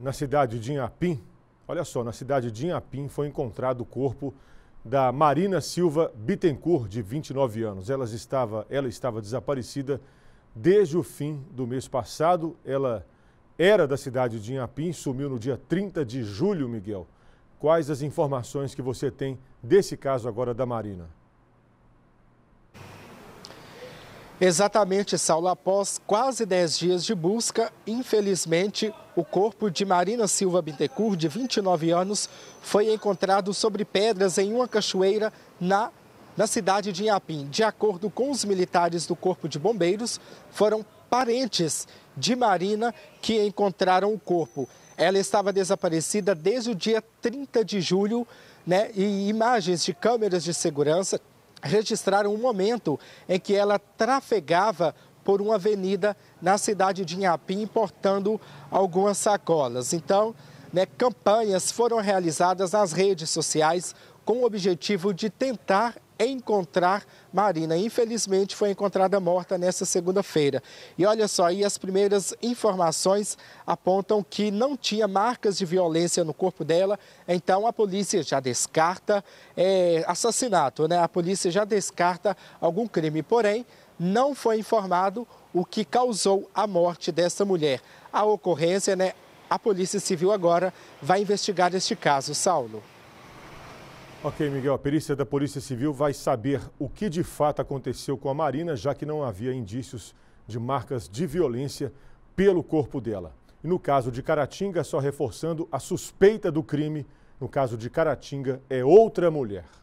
na cidade de Inhapim, olha só, na cidade de Inhapim foi encontrado o corpo da Marina Silva Bittencourt, de 29 anos. Ela estava, ela estava desaparecida desde o fim do mês passado. Ela era da cidade de Inhapim, sumiu no dia 30 de julho, Miguel. Quais as informações que você tem desse caso agora da Marina? Exatamente, Saulo. Após quase 10 dias de busca, infelizmente, o corpo de Marina Silva Bintecur, de 29 anos, foi encontrado sobre pedras em uma cachoeira na, na cidade de Inhapim. De acordo com os militares do Corpo de Bombeiros, foram parentes de Marina que encontraram o corpo. Ela estava desaparecida desde o dia 30 de julho, né? E imagens de câmeras de segurança, registraram um momento em que ela trafegava por uma avenida na cidade de Inhapim, importando algumas sacolas. Então, né, campanhas foram realizadas nas redes sociais com o objetivo de tentar encontrar Marina. Infelizmente, foi encontrada morta nesta segunda-feira. E olha só, aí as primeiras informações apontam que não tinha marcas de violência no corpo dela, então a polícia já descarta é, assassinato, né? A polícia já descarta algum crime. Porém, não foi informado o que causou a morte dessa mulher. A ocorrência, né? A Polícia Civil agora vai investigar este caso, Saulo. Ok, Miguel, a perícia da Polícia Civil vai saber o que de fato aconteceu com a Marina, já que não havia indícios de marcas de violência pelo corpo dela. E no caso de Caratinga, só reforçando, a suspeita do crime, no caso de Caratinga, é outra mulher.